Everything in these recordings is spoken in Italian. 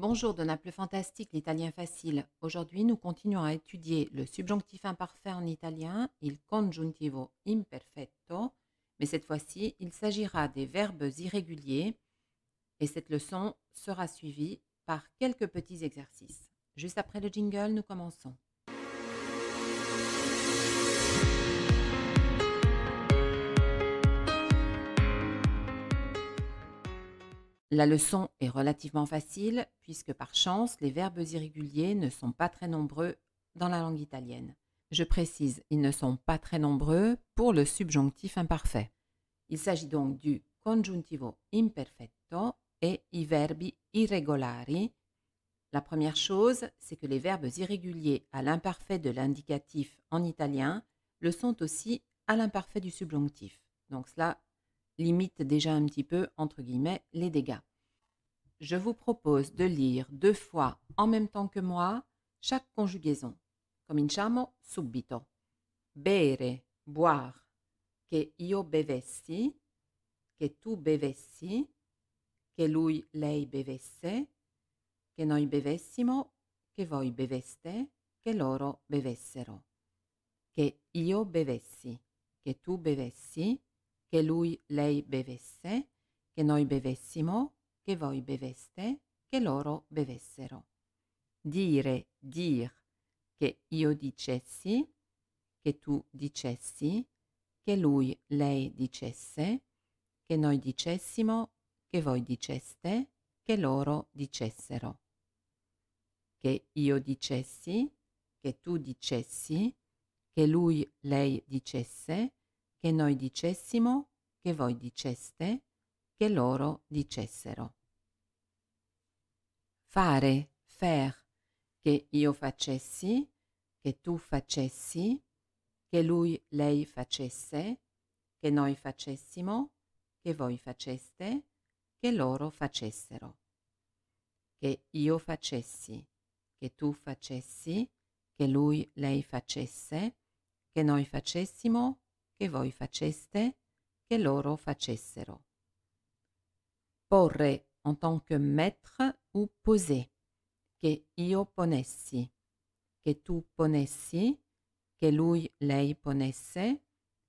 Bonjour de Naples fantastique, l'italien facile. Aujourd'hui, nous continuons à étudier le subjonctif imparfait en italien, il congiuntivo imperfetto, mais cette fois-ci, il s'agira des verbes irréguliers et cette leçon sera suivie par quelques petits exercices. Juste après le jingle, nous commençons. La leçon est relativement facile puisque par chance les verbes irréguliers ne sont pas très nombreux dans la langue italienne. Je précise, ils ne sont pas très nombreux pour le subjonctif imparfait. Il s'agit donc du congiuntivo imperfetto et i verbi irregolari. La première chose, c'est que les verbes irréguliers à l'imparfait de l'indicatif en italien le sont aussi à l'imparfait du subjonctif. Donc cela limite déjà un petit peu, entre guillemets, les dégâts. Je vous propose de lire deux fois en même temps que moi chaque conjugaison. Cominciamo subito. Bere, boire. Che io bevessi, che tu bevessi, che lui, lei bevesse, che noi bevessimo, che voi beveste, che loro bevessero. Che io bevessi, che tu bevessi, che lui, lei bevesse, che noi bevessimo, che voi beveste, che loro bevessero. Dire, dir, che io dicessi, che tu dicessi, che lui, lei dicesse, che noi dicessimo, che voi diceste, che loro dicessero. Che io dicessi, che tu dicessi, che lui, lei dicesse, che noi dicessimo, che voi diceste, che loro dicessero. Fare, faire, che io facessi, che tu facessi, che lui, lei facesse, che noi facessimo, che voi faceste, che loro facessero. Che io facessi, che tu facessi, che lui, lei facesse, che noi facessimo, che voi faceste, che loro facessero. Porre en tant que mettre ou poser, che io ponessi, che tu ponessi, che lui lei ponesse,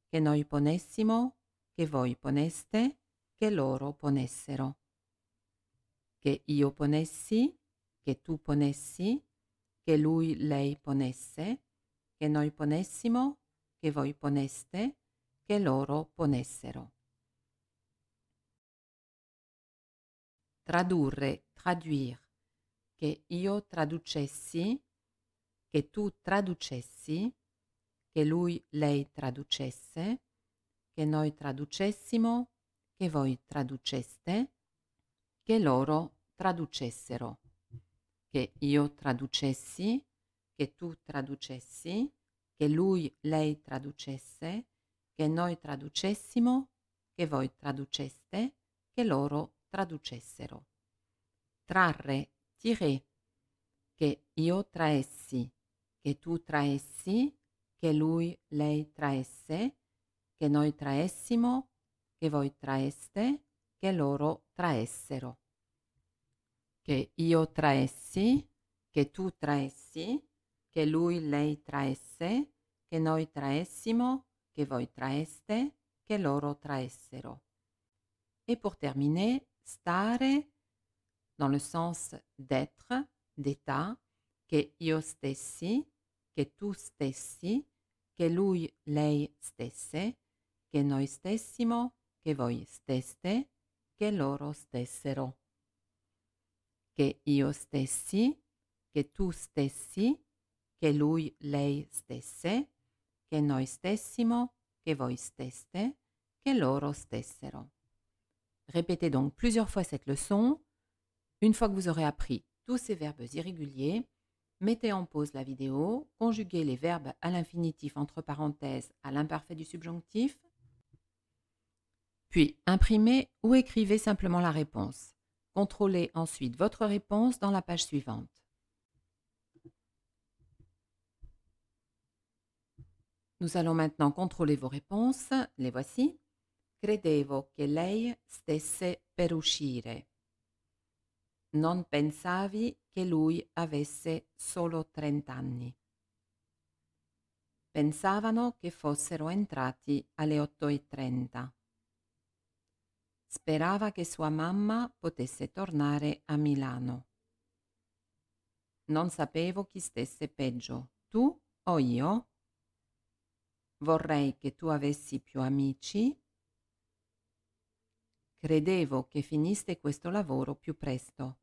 che noi ponessimo, che voi poneste, che loro ponessero. Che io ponessi, che tu ponessi, che lui lei ponesse, che noi ponessimo, che voi poneste, che loro ponessero. Tradurre, traduire, che io traducessi, che tu traducessi, che lui, lei traducesse, che noi traducessimo, che voi traduceste, che loro traducessero, che io traducessi, che tu traducessi, che lui, lei traducesse, che noi traducessimo, che voi traduceste, che loro traducessero. Trarre, tiré, che io traessi, che tu traessi, che lui, lei traesse, che noi traessimo, che voi traeste, che loro traessero. Che io traessi, che tu traessi, che lui, lei traesse, che noi traessimo, che voi traeste, che loro traessero. Et pour terminer, stare dans le sens d'être, d'età, che io stessi, che tu stessi, che lui, lei stesse, che noi stessimo, che voi steste, che loro stessero. Che io stessi, che tu stessi, che lui, lei stesse, che noi stessimo, che voi steste, che loro stessero. Répétez donc plusieurs fois cette leçon. Une fois que vous aurez appris tous ces verbes irréguliers, mettez en pause la vidéo, conjuguez les verbes à l'infinitif entre parenthèses à l'imparfait du subjonctif, puis imprimez ou écrivez simplement la réponse. Contrôlez ensuite votre réponse dans la page suivante. Nous allons maintenant contrôler vos réponses. Les voici. Credevo che lei stesse per uscire. Non pensavi che lui avesse solo 30 anni. Pensavano che fossero entrati alle 8.30. Sperava che sua mamma potesse tornare a Milano. Non sapevo chi stesse peggio, tu o io? Vorrei che tu avessi più amici. Credevo che finiste questo lavoro più presto.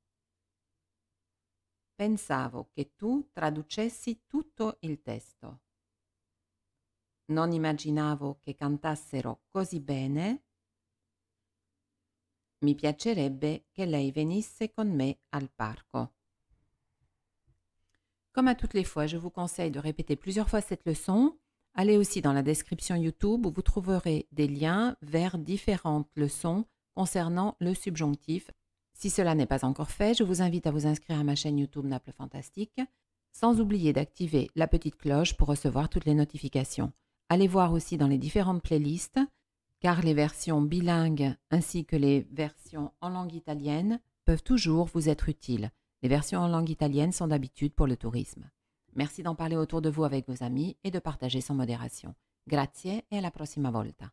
Pensavo che tu traducessi tutto il testo. Non immaginavo che cantassero così bene. Mi piacerebbe che lei venisse con me al parco. Comme à toutes les fois, je vous conseille de répéter plusieurs fois cette leçon Allez aussi dans la description YouTube où vous trouverez des liens vers différentes leçons concernant le subjonctif. Si cela n'est pas encore fait, je vous invite à vous inscrire à ma chaîne YouTube Naples Fantastique, sans oublier d'activer la petite cloche pour recevoir toutes les notifications. Allez voir aussi dans les différentes playlists, car les versions bilingues ainsi que les versions en langue italienne peuvent toujours vous être utiles. Les versions en langue italienne sont d'habitude pour le tourisme. Merci d'en parler autour de vous avec vos amis et de partager sans modération. Grazie et à la prossima volta.